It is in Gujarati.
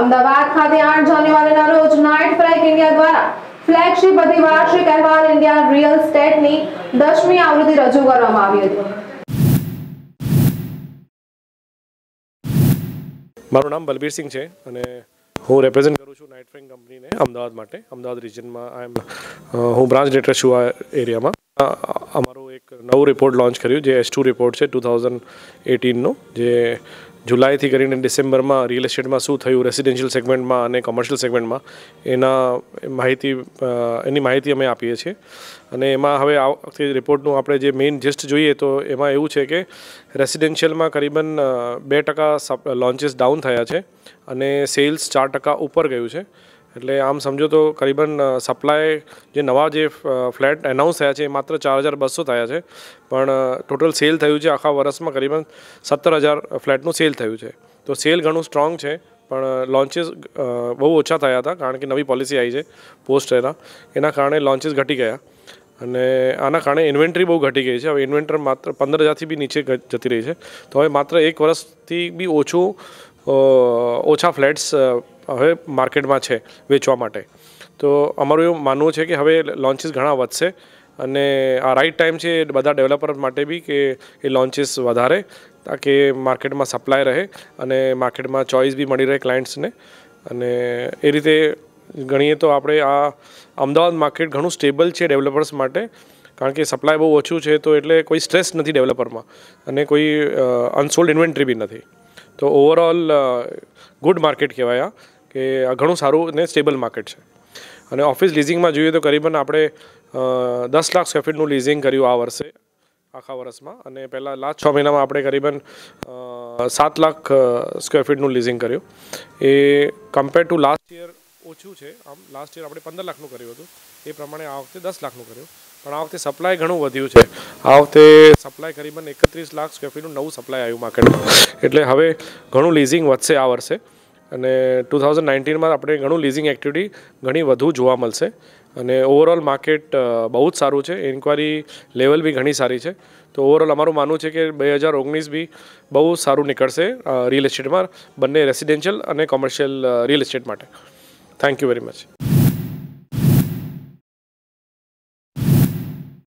અમદાવાદ ખાતે આઠ જાન્યુઆરીના રોજ નાઇટ ફ્રેક ઇન્ડિયા દ્વારા ફ્લેગશિપ અધિવાર્ષિક અહેવાલ ઇન્ડિયા રિયલ સ્ટેટની દસમી આવૃત્તિ રજૂ કરવામાં આવી હતી મારું નામ બલબીર બલબીરસિંહ છે અને હું રેપ્રેઝેન્ટ કરું છું નાઇટ ફ્રેક કંપનીને અમદાવાદ માટે અમદાવાદ રિજનમાં આઈ એમ હું બ્રાન્ચ ડિરેક્ટર છું આ એરિયામાં અમારો એક નવું રિપોર્ટ લોન્ચ કર્યું જે એસ ટુ રિપોર્ટ છે ટુ થાઉઝન્ડ એટીનનો જે જુલાઈથી કરીને ડિસેમ્બરમાં રિયલ એસ્ટેટમાં શું થયું રેસિડેન્શિયલ સેગમેન્ટમાં અને કોમર્શિયલ સેગમેન્ટમાં એના માહિતી એની માહિતી અમે આપીએ છીએ અને એમાં હવે આ વખતે રિપોર્ટનું આપણે જે મેઇન જેસ્ટ જોઈએ તો એમાં એવું છે કે રેસિડેન્શિયલમાં કરીબન બે ટકા લોન્ચીસ ડાઉન થયા છે અને સેલ્સ ચાર ટકા ઉપર ગયું છે એટલે આમ સમજો તો કરીબન સપ્લાય જે નવા જે ફ્લેટ એનાઉન્સ થયા છે એ માત્ર ચાર હજાર બસો થયા છે પણ ટોટલ સેલ થયું છે આખા વર્ષમાં કરીબન સત્તર હજાર ફ્લેટનું સેલ થયું છે તો સેલ ઘણું સ્ટ્રોંગ છે પણ લોન્ચીસ બહુ ઓછા થયા હતા કારણ કે નવી પોલિસી આવી છે પોસ્ટ એના એના કારણે લોન્ચીસ ઘટી ગયા અને આના કારણે ઇન્વેન્ટરી બહુ ઘટી ગઈ છે હવે ઇન્વેન્ટર માત્ર પંદર હજારથી બી નીચે જતી રહી છે તો હવે માત્ર એક વર્ષથી બી ઓછું ઓછા ફ્લેટ્સ હવે માર્કેટમાં છે વેચવા માટે તો અમારું એવું માનવું છે કે હવે લોન્ચીસ ઘણા વધશે અને આ રાઈટ ટાઈમ છે બધા ડેવલપર માટે બી કે એ લોન્ચીસ વધારે તાકે માર્કેટમાં સપ્લાય રહે અને માર્કેટમાં ચોઇસ બી મળી રહે ક્લાયન્ટ્સને અને એ રીતે ગણીએ તો આપણે આ અમદાવાદ માર્કેટ ઘણું સ્ટેબલ છે ડેવલપર્સ માટે કારણ કે સપ્લાય બહુ ઓછું છે તો એટલે કોઈ સ્ટ્રેસ નથી ડેવલપરમાં અને કોઈ અનસોલ્ડ ઇન્વેન્ટ્રી બી નથી તો ઓવરઓલ ગુડ માર્કેટ કહેવાય આ કે આ ઘણું સારું ને સ્ટેબલ માર્કેટ છે અને ઓફિસ લીઝિંગમાં જોઈએ તો કરીબન આપણે દસ લાખ સ્ક્વેરફીટનું લીઝિંગ કર્યું આ વર્ષે આખા વર્ષમાં અને પહેલાં લાસ્ટ છ મહિનામાં આપણે કરીબન સાત લાખ સ્ક્વેરફીટનું લીઝિંગ કર્યું એ કમ્પેર ટુ લાસ્ટ યર ઓછું છે આમ લાસ્ટ યર આપણે પંદર લાખનું કર્યું હતું એ પ્રમાણે આ વખતે દસ લાખનું કર્યું પણ આ વખતે સપ્લાય ઘણું વધ્યું છે આ વખતે સપ્લાય કરીબન એકત્રીસ લાખ સ્ક્વેરફીટનું નવું સપ્લાય આવ્યું માર્કેટમાં એટલે હવે ઘણું લીઝિંગ વધશે આ વર્ષે અને ટુ થાઉઝન્ડ નાઇન્ટીનમાં આપણે ઘણું લીઝિંગ એક્ટિવિટી ઘણી વધુ જોવા મળશે અને ઓવરઓલ માર્કેટ બહુ જ સારું છે ઇન્ક્વાયરી લેવલ બી ઘણી સારી છે તો ઓવરઓલ અમારું માનવું છે કે બે હજાર ઓગણીસ બી બહુ સારું નીકળશે રિયલ એસ્ટેટમાં બંને રેસિડેન્શિયલ અને કોમર્શિયલ રિયલ એસ્ટેટ માટે થેન્ક યુ વેરી મચ